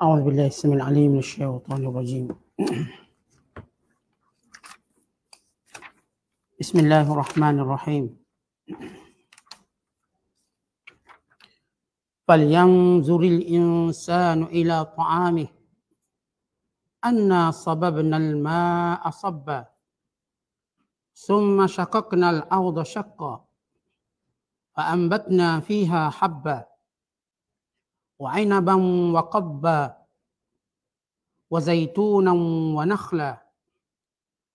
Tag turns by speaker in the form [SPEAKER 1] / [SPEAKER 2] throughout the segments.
[SPEAKER 1] أعوذ بالله السميع العليم من الشيطان الرجيم بسم الله الرحمن الرحيم فلينظر الإنسان إلى طعامه أنا صببنا الماء صبا ثم شققنا الأرض شقا فأنبتنا فيها حبا وعنبا وقبا وزيتونا ونخلا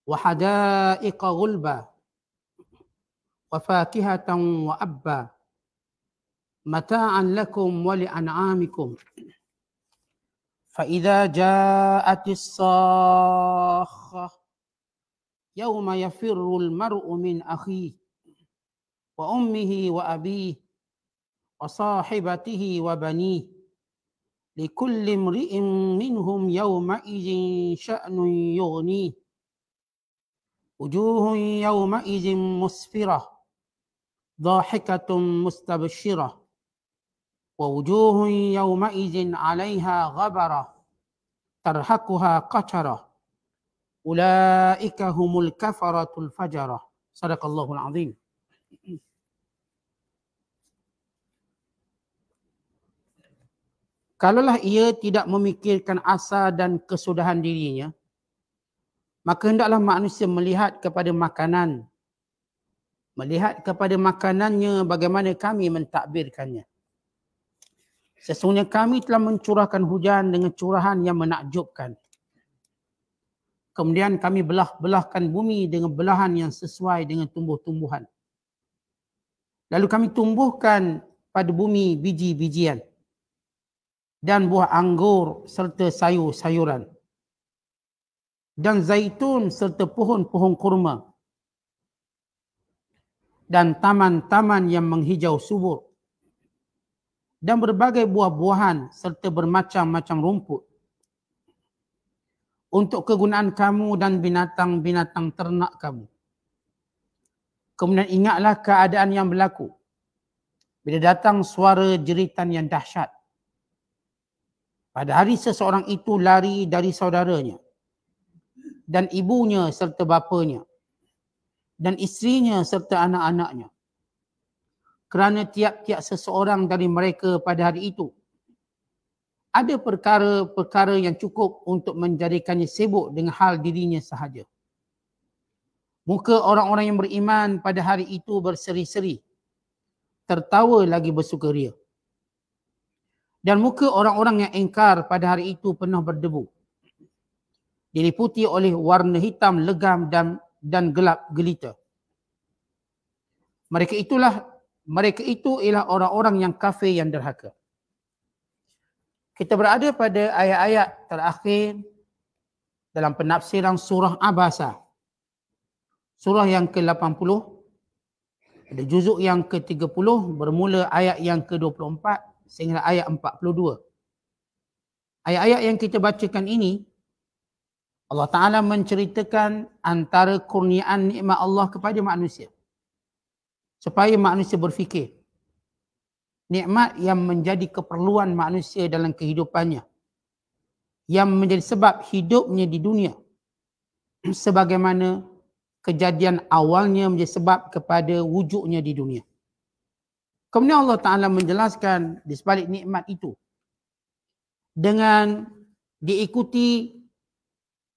[SPEAKER 1] وحدائق غلبا وفاكهة وأبا متاعا لكم ولأنعامكم فإذا جاءت الصاخة يوم يفر المرء من أخيه وأمه وأبيه وصاحبته وبنيه لكل امرئ منهم يومئذ شأن يغنيه وجوه يومئذ مسفرة ضاحكة مستبشرة ووجوه يومئذ عليها غبرة ترهقها قترة أولئك هم الكفرة الفجرة صدق الله العظيم Kalaulah ia tidak memikirkan asa dan kesudahan dirinya, maka hendaklah manusia melihat kepada makanan, melihat kepada makanannya bagaimana kami mentakbirkannya. Sesungguhnya kami telah mencurahkan hujan dengan curahan yang menakjubkan. Kemudian kami belah-belahkan bumi dengan belahan yang sesuai dengan tumbuh-tumbuhan. Lalu kami tumbuhkan pada bumi biji-bijian dan buah anggur serta sayur-sayuran dan zaitun serta pohon-pohon kurma dan taman-taman yang menghijau subur dan berbagai buah-buahan serta bermacam-macam rumput untuk kegunaan kamu dan binatang-binatang ternak kamu. Kemudian ingatlah keadaan yang berlaku bila datang suara jeritan yang dahsyat pada hari seseorang itu lari dari saudaranya dan ibunya serta bapanya dan isterinya serta anak-anaknya. Kerana tiap-tiap seseorang dari mereka pada hari itu ada perkara-perkara yang cukup untuk menjadikannya sibuk dengan hal dirinya sahaja. Muka orang-orang yang beriman pada hari itu berseri-seri. Tertawa lagi bersukaria. ria dan muka orang-orang yang engkar pada hari itu penuh berdebu. Diliputi oleh warna hitam legam dan dan gelap gelita. Mereka itulah mereka itu ialah orang-orang yang kafir yang derhaka. Kita berada pada ayat-ayat terakhir dalam penafsiran surah Abasa. Surah yang ke-80 ada juzuk yang ke-30 bermula ayat yang ke-24 sehingga ayat 42. Ayat-ayat yang kita bacakan ini Allah Taala menceritakan antara kurniaan nikmat Allah kepada manusia. Supaya manusia berfikir nikmat yang menjadi keperluan manusia dalam kehidupannya yang menjadi sebab hidupnya di dunia sebagaimana kejadian awalnya menjadi sebab kepada wujudnya di dunia. Kemudian Allah Ta'ala menjelaskan di sebalik nikmat itu dengan diikuti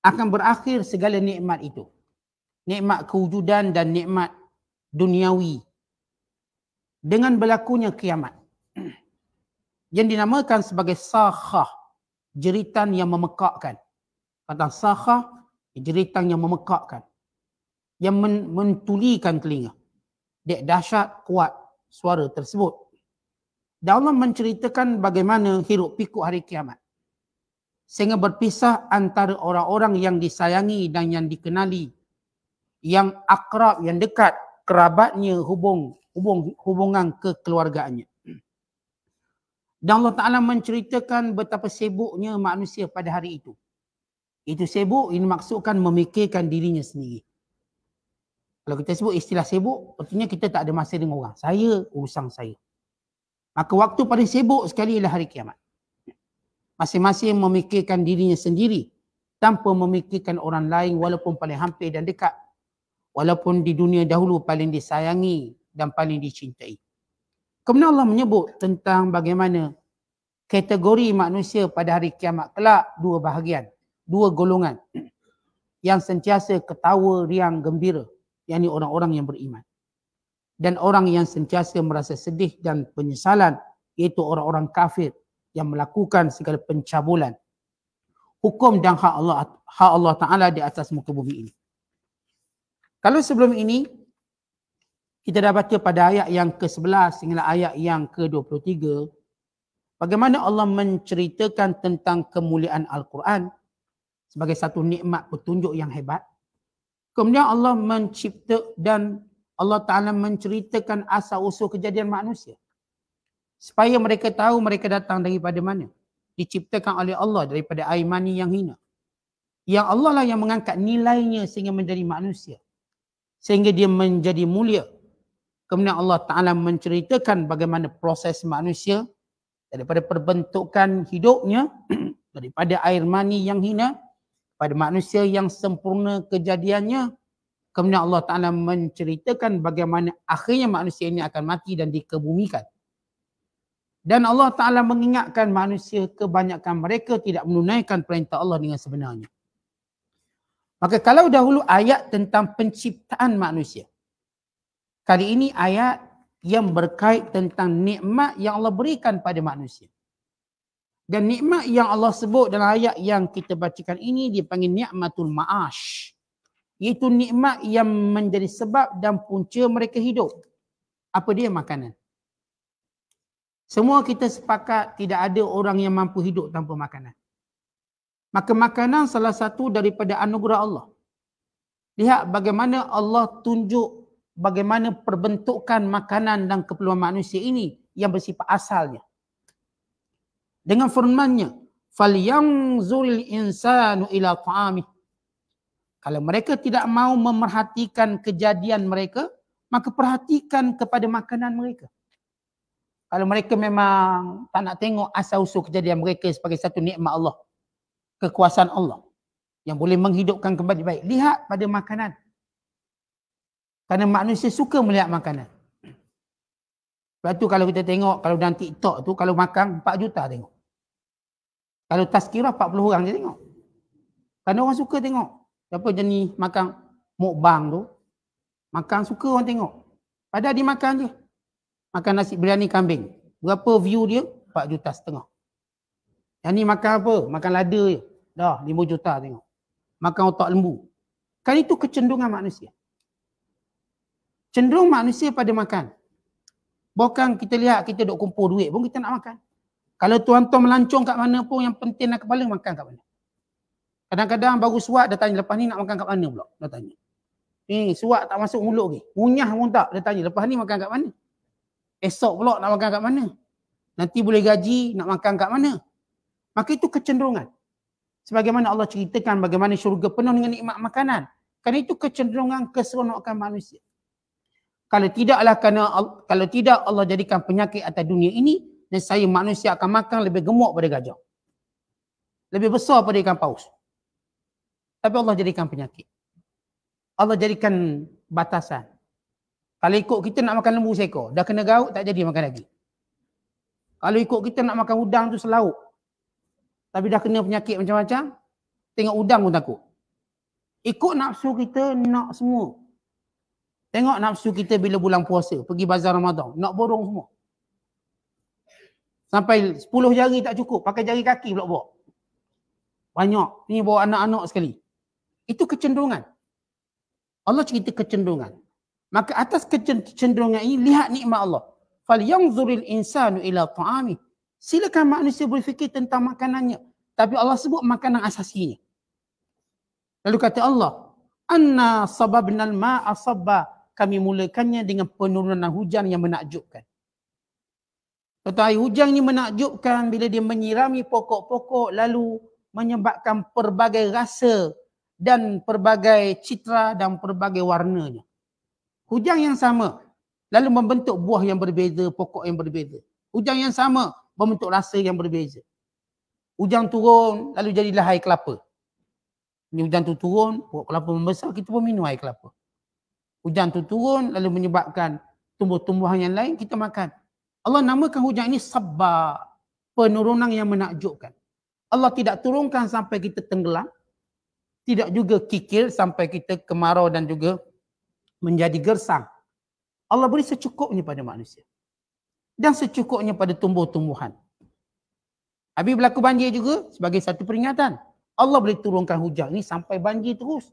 [SPEAKER 1] akan berakhir segala nikmat itu. Nikmat kewujudan dan nikmat duniawi dengan berlakunya kiamat. Yang dinamakan sebagai sahah, jeritan yang memekakkan. Kata sahah, jeritan yang memekakkan. Yang men- mentulikan telinga. Dek dahsyat kuat suara tersebut. Dan Allah menceritakan bagaimana hiruk pikuk hari kiamat. Sehingga berpisah antara orang-orang yang disayangi dan yang dikenali. Yang akrab, yang dekat, kerabatnya hubung, hubung hubungan kekeluargaannya. Dan Allah Ta'ala menceritakan betapa sibuknya manusia pada hari itu. Itu sibuk, ini maksudkan memikirkan dirinya sendiri. Kalau kita sebut istilah sibuk, artinya kita tak ada masa dengan orang. Saya urusan saya. Maka waktu paling sibuk sekali ialah hari kiamat. Masing-masing memikirkan dirinya sendiri tanpa memikirkan orang lain walaupun paling hampir dan dekat. Walaupun di dunia dahulu paling disayangi dan paling dicintai. Kemudian Allah menyebut tentang bagaimana kategori manusia pada hari kiamat kelak dua bahagian, dua golongan yang sentiasa ketawa riang gembira yakni orang-orang yang beriman. Dan orang yang sentiasa merasa sedih dan penyesalan iaitu orang-orang kafir yang melakukan segala pencabulan hukum dan hak Allah hak Allah Taala di atas muka bumi ini. Kalau sebelum ini kita dah baca pada ayat yang ke-11 hingga ayat yang ke-23 bagaimana Allah menceritakan tentang kemuliaan Al-Quran sebagai satu nikmat petunjuk yang hebat Kemudian Allah mencipta dan Allah Ta'ala menceritakan asal-usul kejadian manusia. Supaya mereka tahu mereka datang daripada mana. Diciptakan oleh Allah daripada air mani yang hina. Yang Allah lah yang mengangkat nilainya sehingga menjadi manusia. Sehingga dia menjadi mulia. Kemudian Allah Ta'ala menceritakan bagaimana proses manusia daripada perbentukan hidupnya daripada air mani yang hina pada manusia yang sempurna kejadiannya kemudian Allah Taala menceritakan bagaimana akhirnya manusia ini akan mati dan dikebumikan dan Allah Taala mengingatkan manusia kebanyakan mereka tidak menunaikan perintah Allah dengan sebenarnya maka kalau dahulu ayat tentang penciptaan manusia kali ini ayat yang berkait tentang nikmat yang Allah berikan pada manusia dan nikmat yang Allah sebut dalam ayat yang kita bacakan ini dipanggil nikmatul ma'ash. Iaitu nikmat yang menjadi sebab dan punca mereka hidup. Apa dia makanan? Semua kita sepakat tidak ada orang yang mampu hidup tanpa makanan. Maka makanan salah satu daripada anugerah Allah. Lihat bagaimana Allah tunjuk bagaimana perbentukan makanan dan keperluan manusia ini yang bersifat asalnya dengan firmannya falyanzul insanu ila ta'ami kalau mereka tidak mau memerhatikan kejadian mereka maka perhatikan kepada makanan mereka kalau mereka memang tak nak tengok asal usul kejadian mereka sebagai satu nikmat Allah kekuasaan Allah yang boleh menghidupkan kembali baik lihat pada makanan kerana manusia suka melihat makanan. Sebab tu kalau kita tengok, kalau dalam TikTok tu, kalau makan 4 juta tengok. Kalau tazkirah 40 orang je tengok. Kan orang suka tengok. Siapa jenis makan mukbang tu. Makan suka orang tengok. Padahal dia makan je. Makan nasi biryani kambing. Berapa view dia? 4 juta setengah. Yang ni makan apa? Makan lada je. Dah 5 juta tengok. Makan otak lembu. Kali tu kecenderungan manusia. Cenderung manusia pada makan. Bukan kita lihat kita duk kumpul duit pun kita nak makan. Kalau tuan-tuan melancong kat mana pun yang penting nak kepala makan kat mana. Kadang-kadang baru suap dia tanya lepas ni nak makan kat mana pula. Dia tanya. Ni eh, suap tak masuk mulut lagi. Munyah pun tak. Dia tanya lepas ni makan kat mana. Esok pula nak makan kat mana. Nanti boleh gaji nak makan kat mana. Maka itu kecenderungan. Sebagaimana Allah ceritakan bagaimana syurga penuh dengan nikmat makanan. Kerana itu kecenderungan keseronokan manusia. Kalau tidaklah kerana kalau tidak Allah jadikan penyakit atas dunia ini, saya manusia akan makan lebih gemuk pada gajah. Lebih besar pada ikan paus. Tapi Allah jadikan penyakit. Allah jadikan batasan. Kalau ikut kita nak makan lembu seekor, dah kena gaut tak jadi makan lagi. Kalau ikut kita nak makan udang tu selauk. Tapi dah kena penyakit macam-macam, tengok udang pun takut. Ikut nafsu kita nak semua. Tengok nafsu kita bila bulan puasa, pergi bazar Ramadan, nak borong semua. Sampai 10 jari tak cukup. Pakai jari kaki pula bawa. Banyak. Ini bawa anak-anak sekali. Itu kecenderungan. Allah cerita kecenderungan. Maka atas kecenderungan ini, lihat nikmat Allah. فَلْيَنْظُرِ insanu ila ta'ami. Silakan manusia berfikir tentang makanannya. Tapi Allah sebut makanan asasinya. Lalu kata Allah, Anna sababna al-ma'a Kami mulakannya dengan penurunan hujan yang menakjubkan. Kata air hujan ini menakjubkan bila dia menyirami pokok-pokok lalu menyebabkan pelbagai rasa dan pelbagai citra dan pelbagai warnanya. Hujan yang sama lalu membentuk buah yang berbeza, pokok yang berbeza. Hujan yang sama membentuk rasa yang berbeza. Hujan turun lalu jadilah air kelapa. Ini hujan tu turun, pokok kelapa membesar, kita pun minum air kelapa. Hujan tu turun lalu menyebabkan tumbuh-tumbuhan yang lain, kita makan. Allah namakan hujan ini sabar. Penurunan yang menakjubkan. Allah tidak turunkan sampai kita tenggelam. Tidak juga kikil sampai kita kemarau dan juga menjadi gersang. Allah beri secukupnya pada manusia. Dan secukupnya pada tumbuh-tumbuhan. Habis berlaku banjir juga sebagai satu peringatan. Allah boleh turunkan hujan ini sampai banjir terus.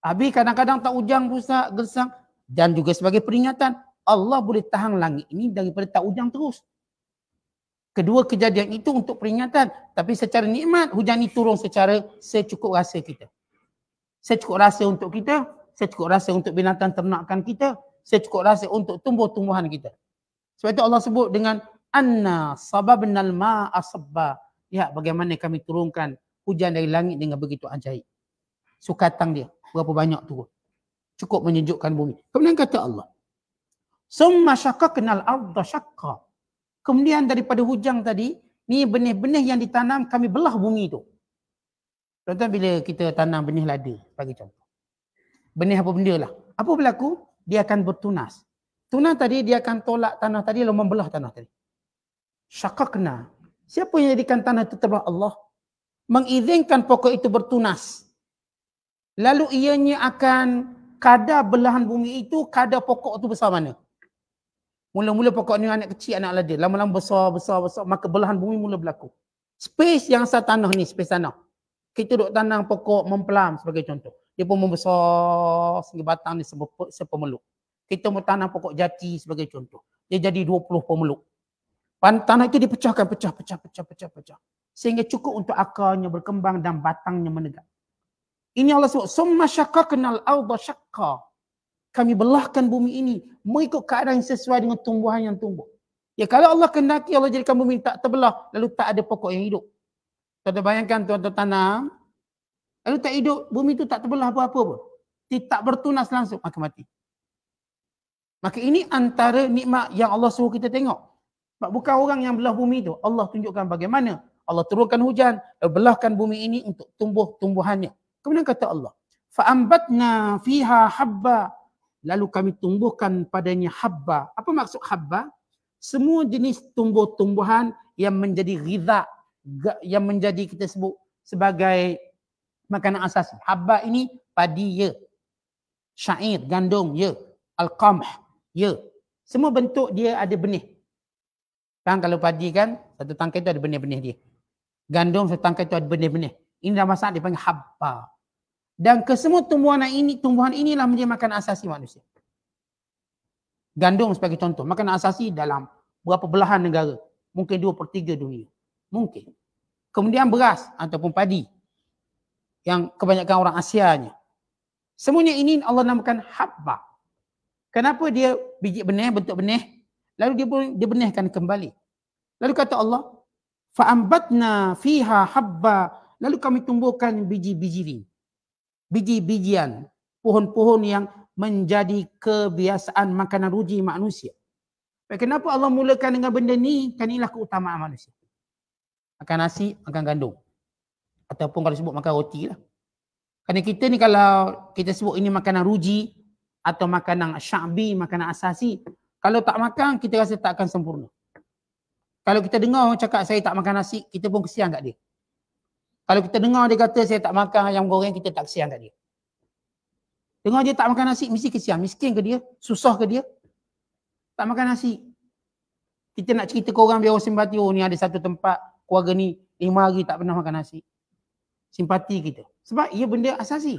[SPEAKER 1] Habis kadang-kadang tak hujan, rusak, gersang. Dan juga sebagai peringatan. Allah boleh tahan langit ini daripada tak hujan terus. Kedua kejadian itu untuk peringatan. Tapi secara nikmat hujan ini turun secara secukup rasa kita. Secukup rasa untuk kita. Secukup rasa untuk binatang ternakan kita. Secukup rasa untuk tumbuh-tumbuhan kita. Sebab itu Allah sebut dengan Anna sababnal ma'a sabba. Ya bagaimana kami turunkan hujan dari langit dengan begitu ajaib. Sukatang dia. Berapa banyak turun. Cukup menyejukkan bumi. Kemudian kata Allah. Summa kenal arda syakka. Kemudian daripada hujang tadi, ni benih-benih yang ditanam kami belah bumi tu. Contoh bila kita tanam benih lada, bagi contoh. Benih apa benda lah. Apa berlaku? Dia akan bertunas. Tunas tadi dia akan tolak tanah tadi lalu membelah tanah tadi. Syakakna. Siapa yang jadikan tanah itu terbelah Allah? Mengizinkan pokok itu bertunas. Lalu ianya akan kadar belahan bumi itu, kadar pokok itu besar mana? Mula-mula pokok ni anak kecil, anak lada. Lama-lama besar, besar, besar. Maka belahan bumi mula berlaku. Space yang asal tanah ni, space tanah. Kita duduk tanam pokok mempelam sebagai contoh. Dia pun membesar sehingga batang ni sepemeluk. Kita mau tanam pokok jati sebagai contoh. Dia jadi 20 pemeluk. Tanah itu dipecahkan, pecah, pecah, pecah, pecah, pecah. Sehingga cukup untuk akarnya berkembang dan batangnya menegak. Ini Allah sebut, Summa syakka kenal awda syakka kami belahkan bumi ini mengikut keadaan yang sesuai dengan tumbuhan yang tumbuh. Ya kalau Allah kehendaki Allah jadikan bumi tak terbelah lalu tak ada pokok yang hidup. Tuan-tuan bayangkan tuan-tuan tanam lalu tak hidup bumi itu tak terbelah apa-apa pun. Dia tak bertunas langsung maka mati. Maka ini antara nikmat yang Allah suruh kita tengok. Sebab bukan orang yang belah bumi itu. Allah tunjukkan bagaimana. Allah turunkan hujan, belahkan bumi ini untuk tumbuh tumbuhannya. Kemudian kata Allah, fa'ambatna fiha habba lalu kami tumbuhkan padanya habba. Apa maksud habba? Semua jenis tumbuh-tumbuhan yang menjadi ghidha yang menjadi kita sebut sebagai makanan asas. Habba ini padi ya. Syair, gandum ya. Al-qamh ya. Semua bentuk dia ada benih. Kan kalau padi kan satu tangkai itu ada benih-benih dia. Gandum satu tangkai itu ada benih-benih. Ini dalam masak dipanggil habba. Dan kesemua tumbuhan ini, tumbuhan inilah menjadi makanan asasi manusia. Gandum sebagai contoh. Makanan asasi dalam berapa belahan negara. Mungkin dua per tiga dunia. Mungkin. Kemudian beras ataupun padi. Yang kebanyakan orang Asia nya. Semuanya ini Allah namakan habba. Kenapa dia biji benih, bentuk benih. Lalu dia, dia benihkan kembali. Lalu kata Allah. Fa'ambatna fiha habba. Lalu kami tumbuhkan biji-biji ini biji-bijian, pohon-pohon yang menjadi kebiasaan makanan ruji manusia. Kenapa Allah mulakan dengan benda ni? Kan inilah keutamaan manusia. Makan nasi, makan gandum. Ataupun kalau sebut makan roti lah. Kerana kita ni kalau kita sebut ini makanan ruji atau makanan syabi, makanan asasi. Kalau tak makan, kita rasa tak akan sempurna. Kalau kita dengar orang cakap saya tak makan nasi, kita pun kesian kat dia. Kalau kita dengar dia kata saya tak makan ayam goreng, kita tak kesian kat dia. Dengar dia tak makan nasi, mesti kesian. Miskin ke dia? Susah ke dia? Tak makan nasi. Kita nak cerita ke orang biar orang simpati, oh ni ada satu tempat, keluarga ni lima hari tak pernah makan nasi. Simpati kita. Sebab ia benda asasi.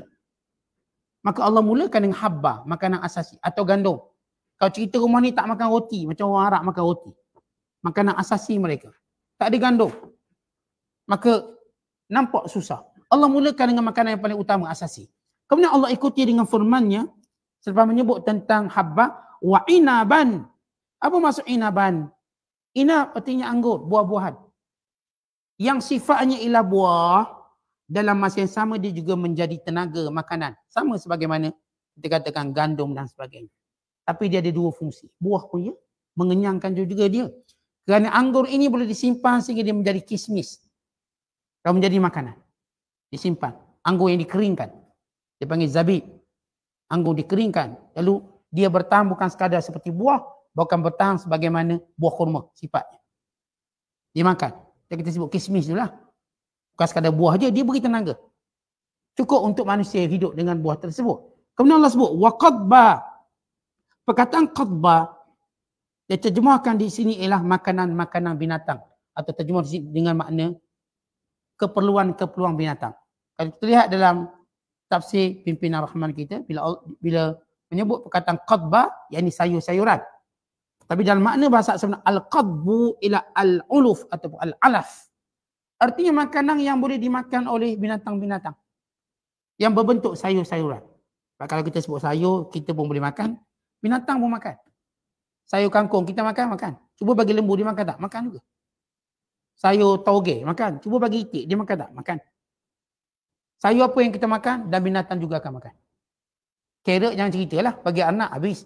[SPEAKER 1] Maka Allah mulakan dengan haba makanan asasi atau gandum. Kalau cerita rumah ni tak makan roti, macam orang Arab makan roti. Makanan asasi mereka. Tak ada gandum. Maka nampak susah. Allah mulakan dengan makanan yang paling utama asasi. Kemudian Allah ikuti dengan firmannya nya selepas menyebut tentang habba wa inaban. Apa maksud inaban? Ina artinya anggur, buah-buahan. Yang sifatnya ialah buah dalam masa yang sama dia juga menjadi tenaga makanan. Sama sebagaimana kita katakan gandum dan sebagainya. Tapi dia ada dua fungsi. Buah pun ya, mengenyangkan juga dia. Kerana anggur ini boleh disimpan sehingga dia menjadi kismis. Kau menjadi makanan. Disimpan. Anggur yang dikeringkan. Dia panggil zabib. Anggur dikeringkan. Lalu dia bertahan bukan sekadar seperti buah. Bahkan bertahan sebagaimana buah kurma sifatnya. Dia makan. Dia kita sebut kismis itulah. Bukan sekadar buah je. Dia beri tenaga. Cukup untuk manusia hidup dengan buah tersebut. Kemudian Allah sebut. Wa qadba. Perkataan qadba. Dia terjemahkan di sini ialah makanan-makanan binatang. Atau terjemah dengan makna keperluan keperluan binatang. Kalau kita lihat dalam tafsir pimpinan Rahman kita bila bila menyebut perkataan qadba yakni sayur-sayuran. Tapi dalam makna bahasa sebenarnya al-qadbu ila al-uluf ataupun al-alaf. Artinya makanan yang boleh dimakan oleh binatang-binatang yang berbentuk sayur-sayuran. Kalau kita sebut sayur, kita pun boleh makan. Binatang pun makan. Sayur kangkung, kita makan, makan. Cuba bagi lembu, dia makan tak? Makan juga sayur tauge makan. Cuba bagi itik, dia makan tak? Makan. Sayur apa yang kita makan dan binatang juga akan makan. Carrot jangan ceritalah, bagi anak habis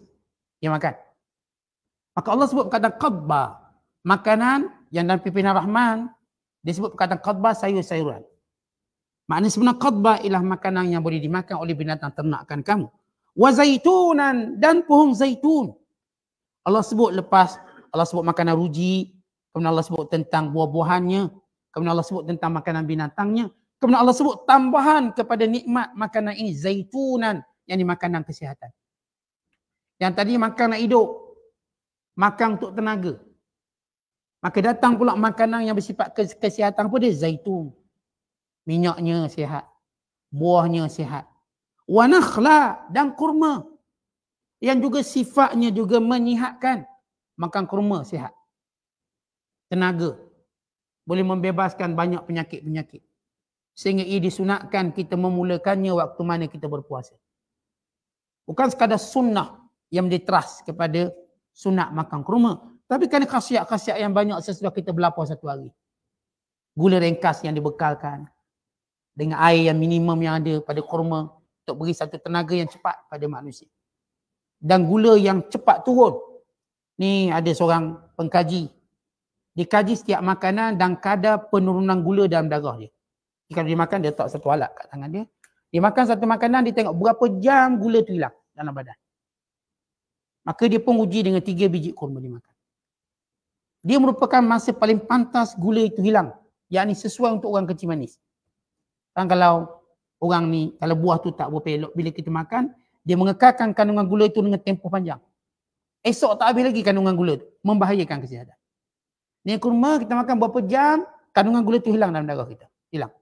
[SPEAKER 1] dia makan. Maka Allah sebut perkataan qabba, makanan yang dalam pimpinan Rahman, dia sebut perkataan qabba sayur-sayuran. Maknanya sebenarnya qabba ialah makanan yang boleh dimakan oleh binatang ternakan kamu. Wa zaitunan dan pohon zaitun. Allah sebut lepas Allah sebut makanan rujik, Kemudian Allah sebut tentang buah-buahannya. Kemudian Allah sebut tentang makanan binatangnya. Kemudian Allah sebut tambahan kepada nikmat makanan ini. Zaitunan. Yang ini makanan kesihatan. Yang tadi makan nak hidup. Makan untuk tenaga. Maka datang pula makanan yang bersifat kesihatan pun dia zaitun. Minyaknya sihat. Buahnya sihat. Wanakhla dan kurma. Yang juga sifatnya juga menyihatkan. Makan kurma sihat tenaga. Boleh membebaskan banyak penyakit-penyakit. Sehingga ia disunatkan kita memulakannya waktu mana kita berpuasa. Bukan sekadar sunnah yang diteras kepada sunat makan kurma. Tapi kerana khasiat-khasiat yang banyak sesudah kita berlapar satu hari. Gula ringkas yang dibekalkan. Dengan air yang minimum yang ada pada kurma. Untuk beri satu tenaga yang cepat pada manusia. Dan gula yang cepat turun. Ni ada seorang pengkaji dikaji setiap makanan dan kadar penurunan gula dalam darah dia. Jika dia makan, dia letak satu alat kat tangan dia. Dia makan satu makanan, dia tengok berapa jam gula tu hilang dalam badan. Maka dia pun uji dengan tiga biji kurma dia makan. Dia merupakan masa paling pantas gula itu hilang. Yang ni sesuai untuk orang kecil manis. Dan kalau orang ni, kalau buah tu tak berapa elok bila kita makan, dia mengekalkan kandungan gula itu dengan tempoh panjang. Esok tak habis lagi kandungan gula itu. Membahayakan kesihatan. Ni kurma kita makan berapa jam, kandungan gula tu hilang dalam darah kita. Hilang.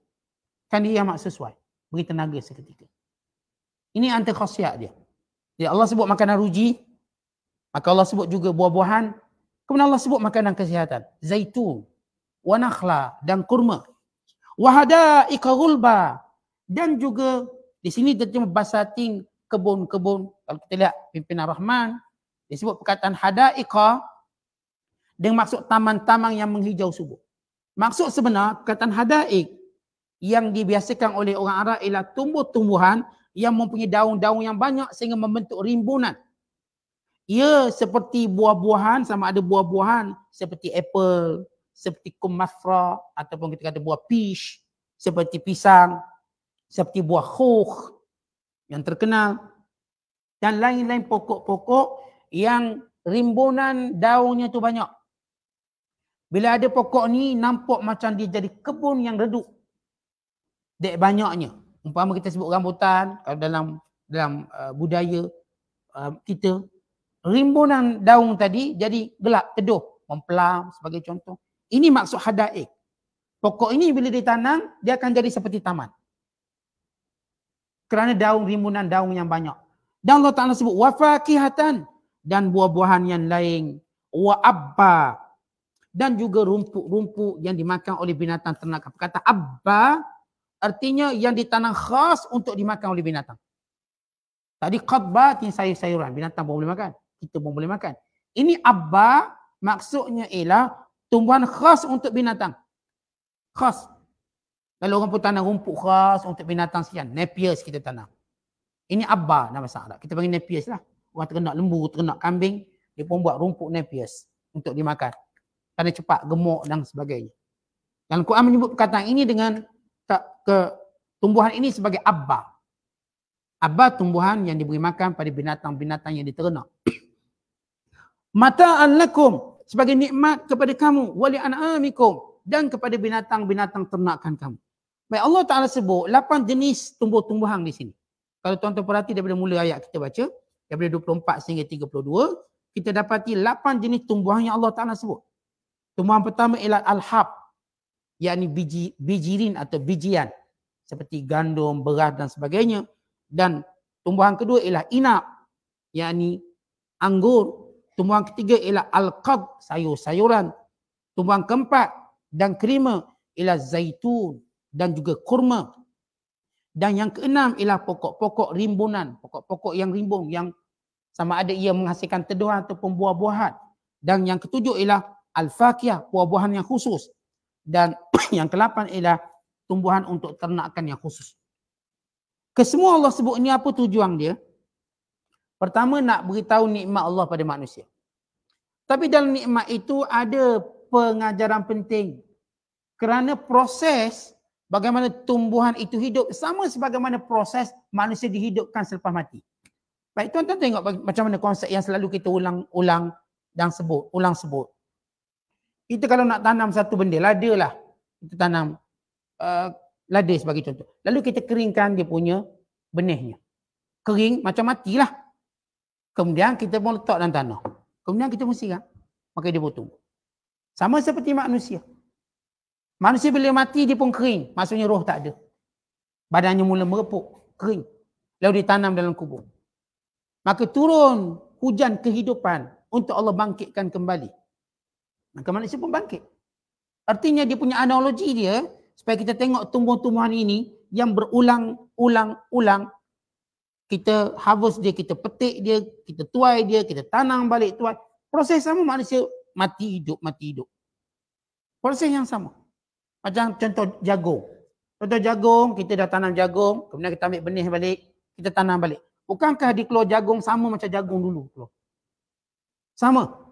[SPEAKER 1] Kan dia yang sesuai. Beri tenaga seketika. Ini antara khasiat dia. Jadi ya, Allah sebut makanan ruji. Maka Allah sebut juga buah-buahan. Kemudian Allah sebut makanan kesihatan. Zaitun. Wanakhla. Dan kurma. Wahada ikarulba. Dan juga di sini terjemah basating kebun-kebun. Kalau kita lihat pimpinan Rahman. Dia sebut perkataan hada ikarulba dia maksud taman-taman yang menghijau subur. Maksud sebenar perkataan hadaik yang dibiasakan oleh orang Arab ialah tumbuh-tumbuhan yang mempunyai daun-daun yang banyak sehingga membentuk rimbunan. Ia seperti buah-buahan sama ada buah-buahan seperti apple, seperti kumafra ataupun kita kata buah peach, seperti pisang, seperti buah khuk yang terkenal dan lain-lain pokok-pokok yang rimbunan daunnya tu banyak. Bila ada pokok ni nampak macam dia jadi kebun yang redup. Dek banyaknya. Umpama kita sebut rambutan kalau eh, dalam dalam uh, budaya uh, kita rimbunan daun tadi jadi gelap teduh mempelam sebagai contoh. Ini maksud hadaik. Pokok ini bila ditanam dia akan jadi seperti taman. Kerana daun rimbunan daun yang banyak. Dan Allah Taala sebut wafaqihatan dan buah-buahan yang lain wa abba dan juga rumput-rumput yang dimakan oleh binatang ternak. Kata abba artinya yang ditanam khas untuk dimakan oleh binatang. Tadi qabbatin sayur-sayuran, binatang pun boleh makan, kita pun boleh makan. Ini abba maksudnya ialah tumbuhan khas untuk binatang. Khas. Kalau orang pun tanam rumput khas untuk binatang sekian, napiers kita tanam. Ini abba nama bahasa Kita panggil napiers lah. Orang ternak lembu, ternak kambing, dia pun buat rumput napiers untuk dimakan kerana cepat gemuk dan sebagainya. Dan Quran menyebut perkataan ini dengan ke tumbuhan ini sebagai abba. Abba tumbuhan yang diberi makan pada binatang-binatang yang diternak. Mata'an lakum sebagai nikmat kepada kamu wali an'amikum dan kepada binatang-binatang ternakan kamu. Baik Allah Taala sebut lapan jenis tumbuh-tumbuhan di sini. Kalau tuan-tuan perhati daripada mula ayat kita baca daripada 24 sehingga 32 kita dapati lapan jenis tumbuhan yang Allah Taala sebut. Tumbuhan pertama ialah al-hab. Yakni biji, bijirin atau bijian. Seperti gandum, beras dan sebagainya. Dan tumbuhan kedua ialah inap. Yakni anggur. Tumbuhan ketiga ialah al-qad, sayur-sayuran. Tumbuhan keempat dan kelima ialah zaitun dan juga kurma. Dan yang keenam ialah pokok-pokok rimbunan. Pokok-pokok yang rimbun yang sama ada ia menghasilkan teduhan ataupun buah-buahan. Dan yang ketujuh ialah al-fakiyah, buah-buahan yang khusus. Dan yang kelapan ialah tumbuhan untuk ternakan yang khusus. Kesemua Allah sebut ini apa tujuan dia? Pertama nak beritahu nikmat Allah pada manusia. Tapi dalam nikmat itu ada pengajaran penting. Kerana proses bagaimana tumbuhan itu hidup sama sebagaimana proses manusia dihidupkan selepas mati. Baik tuan-tuan tengok macam mana konsep yang selalu kita ulang-ulang dan sebut, ulang sebut. Kita kalau nak tanam satu benda, lada lah. Kita tanam uh, lada sebagai contoh. Lalu kita keringkan dia punya benihnya. Kering macam matilah. Kemudian kita mau letak dalam tanah. Kemudian kita musikan. Maka dia potong. Sama seperti manusia. Manusia bila mati dia pun kering. Maksudnya roh tak ada. Badannya mula merepuk. Kering. Lalu ditanam dalam kubur. Maka turun hujan kehidupan untuk Allah bangkitkan kembali. Maka manusia pun bangkit. Artinya dia punya analogi dia supaya kita tengok tumbuh-tumbuhan ini yang berulang-ulang-ulang kita harvest dia, kita petik dia, kita tuai dia, kita tanam balik tuai. Proses sama manusia mati hidup, mati hidup. Proses yang sama. Macam contoh jagung. Contoh jagung, kita dah tanam jagung, kemudian kita ambil benih balik, kita tanam balik. Bukankah dikeluar jagung sama macam jagung dulu? Keluar? Sama.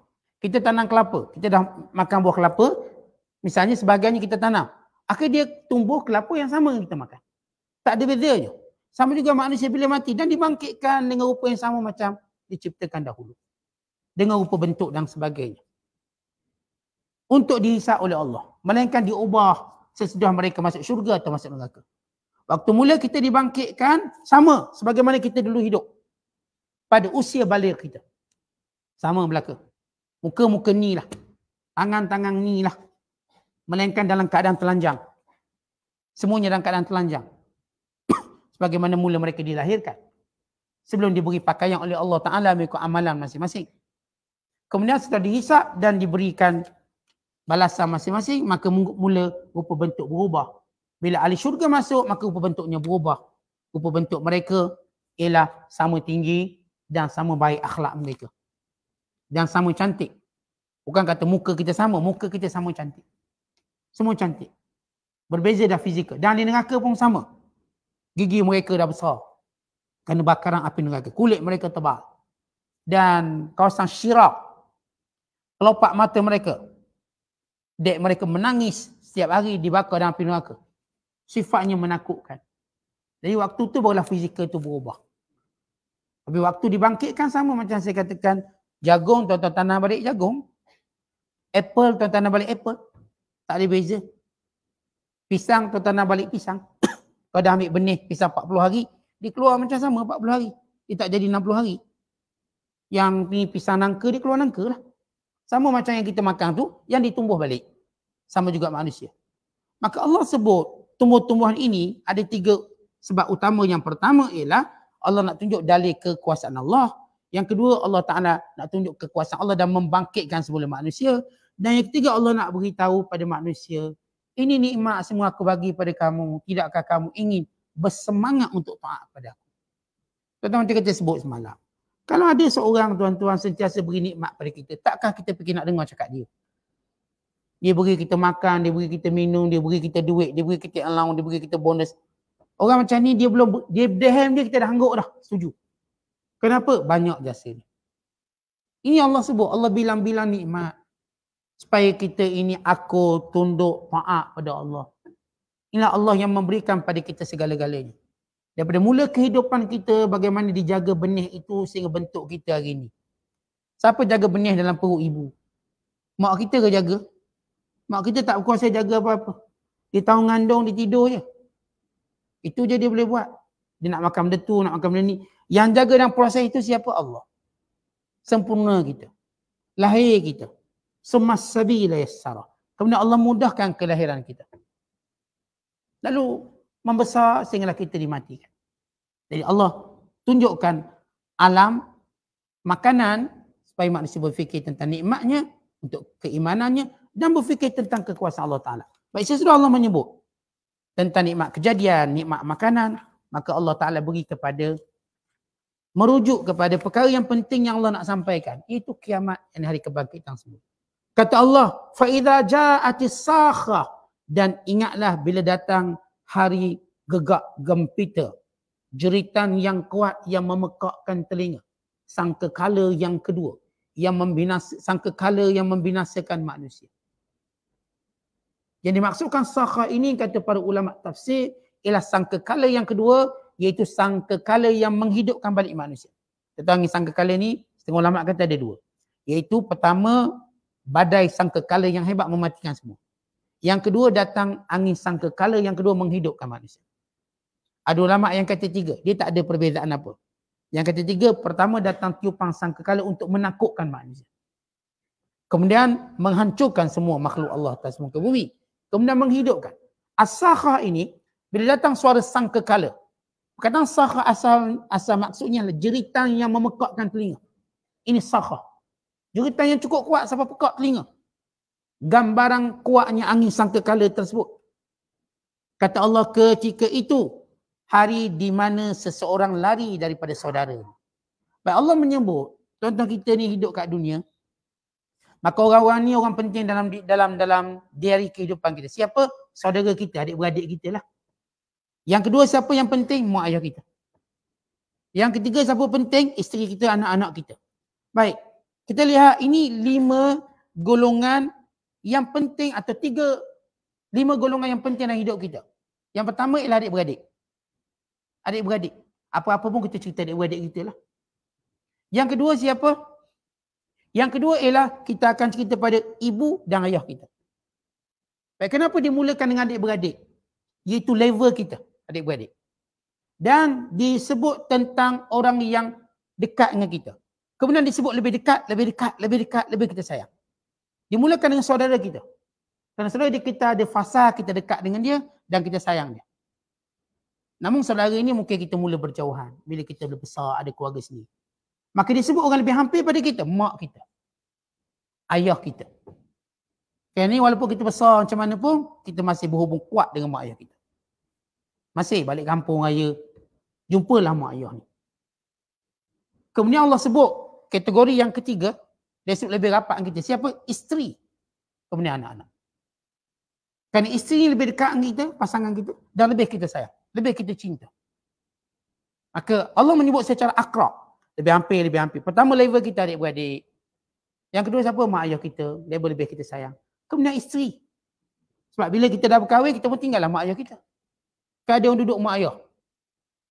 [SPEAKER 1] Kita tanam kelapa. Kita dah makan buah kelapa. Misalnya sebagainya kita tanam. Akhirnya dia tumbuh kelapa yang sama yang kita makan. Tak ada bezanya. Sama juga manusia bila mati dan dibangkitkan dengan rupa yang sama macam diciptakan dahulu. Dengan rupa bentuk dan sebagainya. Untuk dihisap oleh Allah. Melainkan diubah sesudah mereka masuk syurga atau masuk neraka. Waktu mula kita dibangkitkan sama sebagaimana kita dulu hidup. Pada usia balik kita. Sama belakang. Muka-muka ni lah. Tangan-tangan ni lah. Melainkan dalam keadaan telanjang. Semuanya dalam keadaan telanjang. Sebagaimana mula mereka dilahirkan. Sebelum diberi pakaian oleh Allah Ta'ala mengikut amalan masing-masing. Kemudian setelah dihisap dan diberikan balasan masing-masing, maka mula rupa bentuk berubah. Bila ahli syurga masuk, maka rupa bentuknya berubah. Rupa bentuk mereka ialah sama tinggi dan sama baik akhlak mereka dan sama cantik. Bukan kata muka kita sama, muka kita sama cantik. Semua cantik. Berbeza dah fizikal. Dan di neraka pun sama. Gigi mereka dah besar. Kerana bakaran api neraka. Kulit mereka tebal. Dan kawasan syirak. Kelopak mata mereka. Dek mereka menangis setiap hari dibakar dalam api neraka. Sifatnya menakutkan. Jadi waktu tu barulah fizikal tu berubah. Tapi waktu dibangkitkan sama macam saya katakan Jagung tuan-tuan tanam balik jagung. Apple tuan tanam balik apple. Tak ada beza. Pisang tuan tanam balik pisang. Kau dah ambil benih pisang 40 hari. Dia keluar macam sama 40 hari. Dia tak jadi 60 hari. Yang ni pisang nangka dia keluar nangka lah. Sama macam yang kita makan tu yang ditumbuh balik. Sama juga manusia. Maka Allah sebut tumbuh-tumbuhan ini ada tiga sebab utama. Yang pertama ialah Allah nak tunjuk dalil kekuasaan Allah. Yang kedua Allah Ta'ala nak tunjuk kekuasaan Allah dan membangkitkan semula manusia. Dan yang ketiga Allah nak beritahu pada manusia, ini nikmat semua aku bagi pada kamu, tidakkah kamu ingin bersemangat untuk taat pada aku. Tuan-tuan kita kata sebut semalam. Kalau ada seorang tuan-tuan sentiasa beri nikmat pada kita, takkah kita pergi nak dengar cakap dia? Dia beri kita makan, dia beri kita minum, dia beri kita duit, dia beri kita allowance, dia beri kita bonus. Orang macam ni dia belum, dia deham dia kita dah hanggup dah, setuju. Kenapa? Banyak jasa ni. Ini Allah sebut. Allah bilang-bilang nikmat. Supaya kita ini aku tunduk ma'ak pada Allah. Inilah Allah yang memberikan pada kita segala-galanya. Daripada mula kehidupan kita bagaimana dijaga benih itu sehingga bentuk kita hari ini. Siapa jaga benih dalam perut ibu? Mak kita ke jaga? Mak kita tak kuasa jaga apa-apa. Dia tahu ngandung, dia tidur je. Itu je dia boleh buat. Dia nak makan benda tu, nak makan benda ni. Yang jaga dan proses itu siapa? Allah. Sempurna kita. Lahir kita. Semas sabila yassara. Kemudian Allah mudahkan kelahiran kita. Lalu membesar sehingga kita dimatikan. Jadi Allah tunjukkan alam, makanan supaya manusia berfikir tentang nikmatnya, untuk keimanannya dan berfikir tentang kekuasaan Allah Ta'ala. Baik sesudah Allah menyebut tentang nikmat kejadian, nikmat makanan, maka Allah Ta'ala beri kepada merujuk kepada perkara yang penting yang Allah nak sampaikan itu kiamat dan hari kebangkitan semua kata Allah fa idza ja'atis sakha dan ingatlah bila datang hari gegak gempita jeritan yang kuat yang memekakkan telinga sangkakala yang kedua yang membinasakan sangkakala yang membinasakan manusia yang dimaksudkan sakha ini kata para ulama tafsir ialah sangkakala yang kedua iaitu sangkakala yang menghidupkan balik manusia. Tentang sang sangkakala ni, setengah ulama kata ada dua. Iaitu pertama, badai sangkakala yang hebat mematikan semua. Yang kedua datang angin sangkakala yang kedua menghidupkan manusia. Ada ulama yang kata tiga, dia tak ada perbezaan apa. Yang kata tiga, pertama datang tiupan sangkakala untuk menakutkan manusia. Kemudian menghancurkan semua makhluk Allah atas muka bumi. Kemudian menghidupkan. As-sakha ini, bila datang suara sangkakala? Kadang saha asal asal maksudnya adalah jeritan yang memekakkan telinga. Ini saha. Jeritan yang cukup kuat sampai pekak telinga. Gambaran kuatnya angin sangkakala tersebut. Kata Allah ketika itu hari di mana seseorang lari daripada saudara. Baik Allah menyebut, tuan-tuan kita ni hidup kat dunia. Maka orang-orang ni orang penting dalam dalam dalam diari kehidupan kita. Siapa? Saudara kita, adik-beradik kita lah. Yang kedua siapa yang penting? mua ayah kita. Yang ketiga siapa penting? Isteri kita, anak-anak kita. Baik. Kita lihat ini lima golongan yang penting atau tiga lima golongan yang penting dalam hidup kita. Yang pertama ialah adik-beradik. Adik-beradik. Apa-apa pun kita cerita adik-beradik kita lah. Yang kedua siapa? Yang kedua ialah kita akan cerita pada ibu dan ayah kita. Baik, kenapa dimulakan dengan adik-beradik? Iaitu level kita adik-beradik. Dan disebut tentang orang yang dekat dengan kita. Kemudian disebut lebih dekat, lebih dekat, lebih dekat, lebih kita sayang. Dimulakan dengan saudara kita. Kerana saudara kita ada fasa kita dekat dengan dia dan kita sayang dia. Namun saudara ini mungkin kita mula berjauhan bila kita berbesar ada keluarga sendiri. Maka disebut orang lebih hampir pada kita, mak kita. Ayah kita. Yang ni walaupun kita besar macam mana pun, kita masih berhubung kuat dengan mak ayah kita. Masih balik kampung raya. Jumpalah mak ayah ni. Kemudian Allah sebut kategori yang ketiga. Dia sebut lebih rapat dengan kita. Siapa? Isteri. Kemudian anak-anak. Kerana isteri ni lebih dekat dengan kita, pasangan kita. Dan lebih kita sayang. Lebih kita cinta. Maka Allah menyebut secara akrab. Lebih hampir, lebih hampir. Pertama level kita adik-beradik. Yang kedua siapa? Mak ayah kita. Level lebih kita sayang. Kemudian isteri. Sebab bila kita dah berkahwin, kita pun tinggallah mak ayah kita keadaan duduk mak ayah.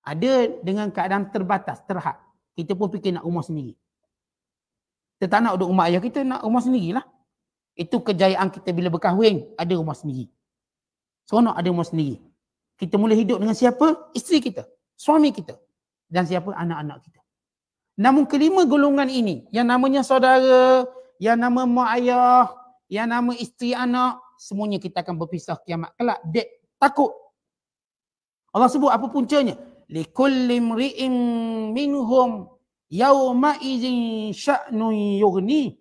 [SPEAKER 1] Ada dengan keadaan terbatas, terhad. Kita pun fikir nak rumah sendiri. Kita tak nak duduk rumah ayah, kita nak rumah sendirilah. Itu kejayaan kita bila berkahwin, ada rumah sendiri. Seronok ada rumah sendiri. Kita mula hidup dengan siapa? Isteri kita, suami kita dan siapa? Anak-anak kita. Namun kelima golongan ini, yang namanya saudara, yang nama mak ayah, yang nama isteri anak, semuanya kita akan berpisah kiamat kelak. Dek, takut Allah sebut apa puncanya? Likulli mri'in minhum yawma idzin sya'nun yughni.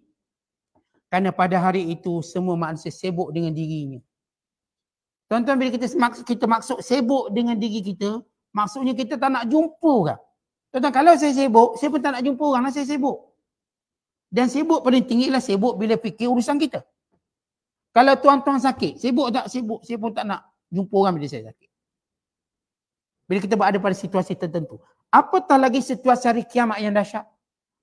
[SPEAKER 1] Karena pada hari itu semua manusia sibuk dengan dirinya. Tuan-tuan bila kita maksud kita maksud sibuk dengan diri kita, maksudnya kita tak nak jumpa orang. Tuan-tuan kalau saya sibuk, saya pun tak nak jumpa orang, lah, saya sibuk. Dan sibuk paling tinggi lah sibuk bila fikir urusan kita. Kalau tuan-tuan sakit, sibuk tak sibuk, saya pun tak nak jumpa orang bila saya sakit. Bila kita berada pada situasi tertentu. Apatah lagi situasi hari kiamat yang dahsyat.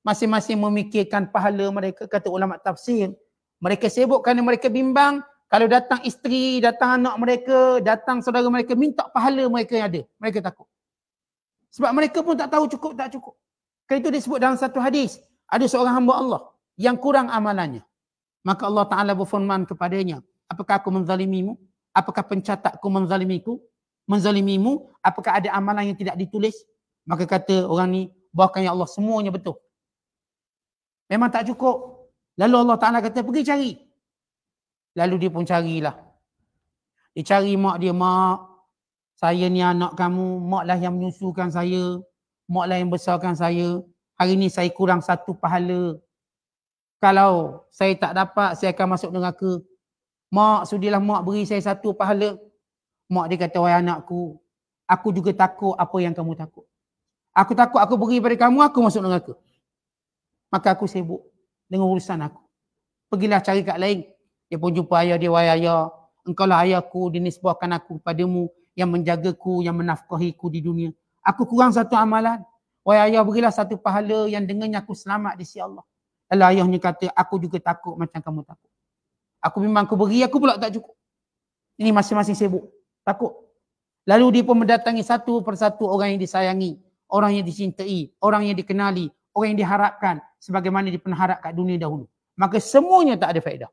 [SPEAKER 1] Masing-masing memikirkan pahala mereka. Kata ulama tafsir. Mereka sibuk kerana mereka bimbang. Kalau datang isteri, datang anak mereka, datang saudara mereka, minta pahala mereka yang ada. Mereka takut. Sebab mereka pun tak tahu cukup tak cukup. Kali itu disebut dalam satu hadis. Ada seorang hamba Allah yang kurang amalannya. Maka Allah Ta'ala berfirman kepadanya. Apakah aku menzalimimu? Apakah pencatatku menzalimiku? menzalimimu apakah ada amalan yang tidak ditulis maka kata orang ni bahkan ya Allah semuanya betul memang tak cukup lalu Allah Taala kata pergi cari lalu dia pun carilah dia cari mak dia mak saya ni anak kamu maklah yang menyusukan saya maklah yang besarkan saya hari ni saya kurang satu pahala kalau saya tak dapat saya akan masuk neraka mak sudilah mak beri saya satu pahala Mak dia kata, wahai anakku, aku juga takut apa yang kamu takut. Aku takut aku beri pada kamu, aku masuk neraka. Maka aku sibuk dengan urusan aku. Pergilah cari kat lain. Dia pun jumpa ayah dia, wahai ayah. lah ayahku, dinisbahkan aku padamu yang menjagaku, yang menafkahiku di dunia. Aku kurang satu amalan. Wahai ayah, berilah satu pahala yang dengannya aku selamat di sisi Allah. Lalu ayahnya kata, aku juga takut macam kamu takut. Aku memang aku beri, aku pula tak cukup. Ini masing-masing sibuk takut. Lalu dia pun mendatangi satu persatu orang yang disayangi, orang yang dicintai, orang yang dikenali, orang yang diharapkan sebagaimana dia pernah harap kat dunia dahulu. Maka semuanya tak ada faedah.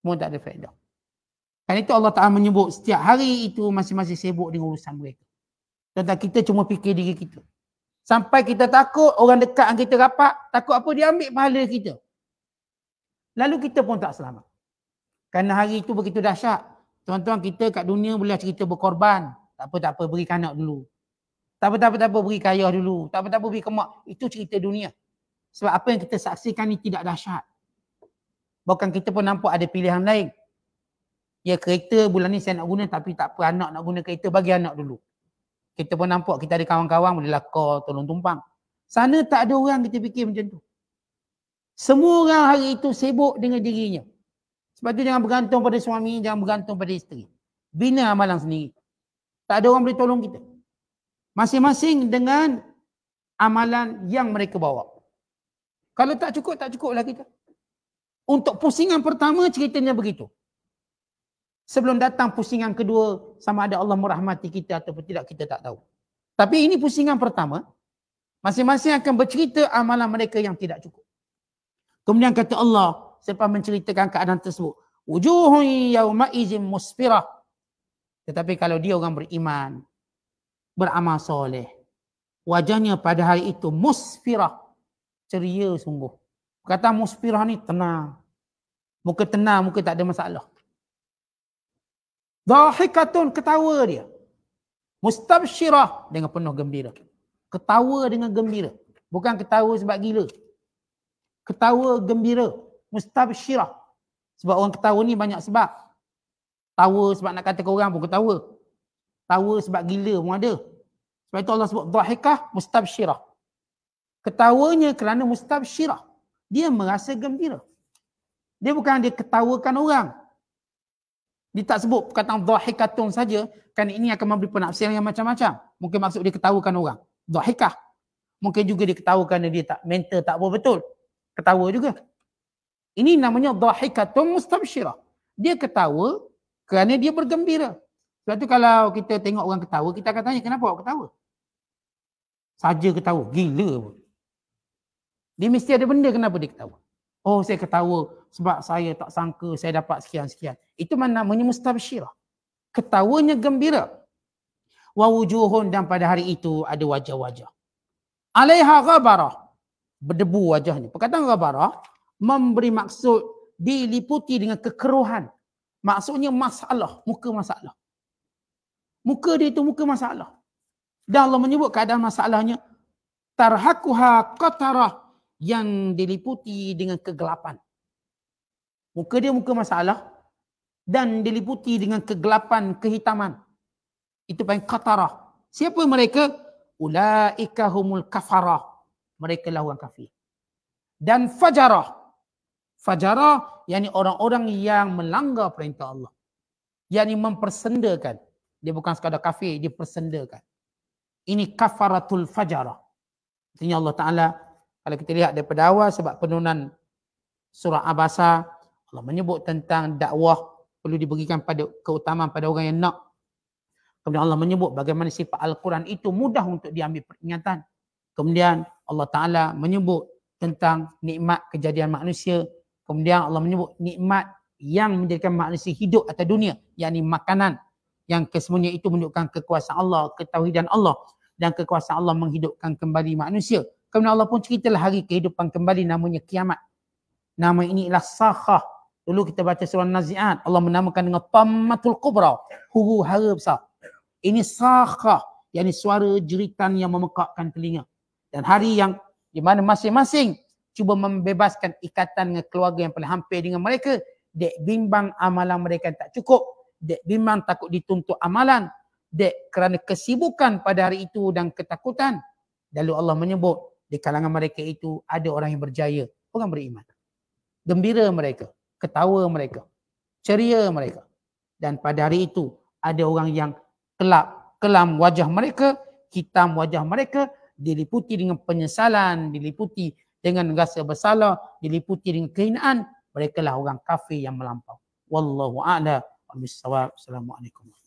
[SPEAKER 1] Semua tak ada faedah. Kan itu Allah Ta'ala menyebut setiap hari itu masing-masing sibuk dengan urusan mereka. Tentang kita cuma fikir diri kita. Sampai kita takut orang dekat yang kita rapat, takut apa dia ambil pahala kita. Lalu kita pun tak selamat. Kerana hari itu begitu dahsyat. Tuan-tuan kita kat dunia boleh cerita berkorban. Tak apa tak apa beri kanak dulu. Tak apa tak apa tak apa beri kaya dulu. Tak apa tak apa beri kemak. Itu cerita dunia. Sebab apa yang kita saksikan ni tidak dahsyat. Bahkan kita pun nampak ada pilihan lain. Ya kereta bulan ni saya nak guna tapi tak apa anak nak guna kereta bagi anak dulu. Kita pun nampak kita ada kawan-kawan boleh lakar tolong tumpang. Sana tak ada orang kita fikir macam tu. Semua orang hari itu sibuk dengan dirinya. Sebab tu jangan bergantung pada suami, jangan bergantung pada isteri. Bina amalan sendiri. Tak ada orang boleh tolong kita. Masing-masing dengan amalan yang mereka bawa. Kalau tak cukup, tak cukup cukuplah kita. Untuk pusingan pertama ceritanya begitu. Sebelum datang pusingan kedua, sama ada Allah merahmati kita ataupun tidak, kita tak tahu. Tapi ini pusingan pertama. Masing-masing akan bercerita amalan mereka yang tidak cukup. Kemudian kata Allah, selepas menceritakan keadaan tersebut. Wujuhun yawma izin musfirah. Tetapi kalau dia orang beriman, beramal soleh, wajahnya pada hari itu musfirah. Ceria sungguh. Kata musfirah ni tenang. Muka tenang, muka tak ada masalah. Dahikatun ketawa dia. Mustabshirah dengan penuh gembira. Ketawa dengan gembira. Bukan ketawa sebab gila. Ketawa gembira mustabsyirah. Sebab orang ketawa ni banyak sebab. Tawa sebab nak kata ke orang pun ketawa. Tawa sebab gila pun ada. Sebab itu Allah sebut dhahikah mustabsyirah. Ketawanya kerana mustabsyirah. Dia merasa gembira. Dia bukan dia ketawakan orang. Dia tak sebut perkataan dhahikatun saja. Kan ini akan memberi penafsiran yang macam-macam. Mungkin maksud dia ketawakan orang. Dhahikah. Mungkin juga dia ketawakan dia tak mental tak apa betul. Ketawa juga. Ini namanya dhahikatun mustabshirah. Dia ketawa kerana dia bergembira. Sebab tu kalau kita tengok orang ketawa, kita akan tanya kenapa orang ketawa? Saja ketawa, gila pun. Dia mesti ada benda kenapa dia ketawa. Oh saya ketawa sebab saya tak sangka saya dapat sekian-sekian. Itu namanya mustabshirah. Ketawanya gembira. Wa wujuhun dan pada hari itu ada wajah-wajah. Alaiha ghabarah. Berdebu wajahnya. Perkataan ghabarah memberi maksud diliputi dengan kekeruhan. Maksudnya masalah, muka masalah. Muka dia itu muka masalah. Dan Allah menyebut keadaan masalahnya tarhakuha qatarah yang diliputi dengan kegelapan. Muka dia muka masalah dan diliputi dengan kegelapan, kehitaman. Itu panggil qatarah. Siapa mereka? Ulaika humul kafarah. Mereka lawan kafir. Dan fajarah fajara yakni orang-orang yang melanggar perintah Allah yakni mempersendakan dia bukan sekadar kafir dia persendakan ini kafaratul fajara artinya Allah taala kalau kita lihat daripada awal sebab penurunan surah abasa Allah menyebut tentang dakwah perlu diberikan pada keutamaan pada orang yang nak kemudian Allah menyebut bagaimana sifat al-Quran itu mudah untuk diambil peringatan kemudian Allah taala menyebut tentang nikmat kejadian manusia Kemudian Allah menyebut nikmat yang menjadikan manusia hidup atas dunia, yakni makanan yang kesemuanya itu menunjukkan kekuasaan Allah, ketauhidan Allah dan kekuasaan Allah menghidupkan kembali manusia. Kemudian Allah pun ceritalah hari kehidupan kembali namanya kiamat. Nama ini ialah Sakhah. Dulu kita baca surah Nazi'at, Allah menamakan dengan Tammatul Kubra, huru hara besar. Ini Sakhah, yakni suara jeritan yang memekakkan telinga. Dan hari yang di mana masing-masing cuba membebaskan ikatan dengan keluarga yang paling hampir dengan mereka. Dek bimbang amalan mereka tak cukup. Dek bimbang takut dituntut amalan. Dek kerana kesibukan pada hari itu dan ketakutan. Lalu Allah menyebut di kalangan mereka itu ada orang yang berjaya. Orang beriman. Gembira mereka. Ketawa mereka. Ceria mereka. Dan pada hari itu ada orang yang kelap kelam wajah mereka. Hitam wajah mereka. Diliputi dengan penyesalan. Diliputi dengan rasa bersalah diliputi dengan kehinaan mereka lah orang kafir yang melampau wallahu a'la wa assalamualaikum